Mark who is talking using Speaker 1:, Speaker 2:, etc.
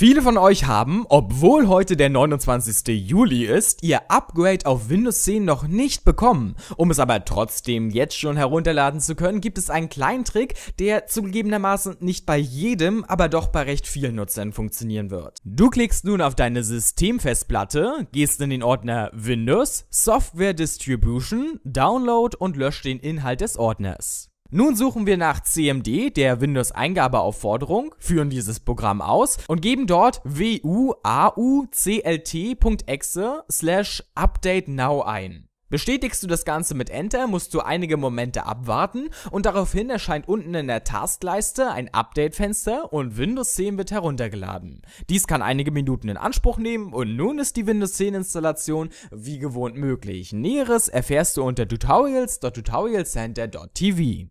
Speaker 1: Viele von euch haben, obwohl heute der 29. Juli ist, ihr Upgrade auf Windows 10 noch nicht bekommen. Um es aber trotzdem jetzt schon herunterladen zu können, gibt es einen kleinen Trick, der zugegebenermaßen nicht bei jedem, aber doch bei recht vielen Nutzern funktionieren wird. Du klickst nun auf deine Systemfestplatte, gehst in den Ordner Windows, Software Distribution, Download und löscht den Inhalt des Ordners. Nun suchen wir nach CMD, der Windows-Eingabeaufforderung, führen dieses Programm aus und geben dort wuauclt.exe slash update now ein. Bestätigst du das Ganze mit Enter, musst du einige Momente abwarten und daraufhin erscheint unten in der Taskleiste ein Update-Fenster und Windows 10 wird heruntergeladen. Dies kann einige Minuten in Anspruch nehmen und nun ist die Windows 10 Installation wie gewohnt möglich. Näheres erfährst du unter tutorials.tutorialcenter.tv.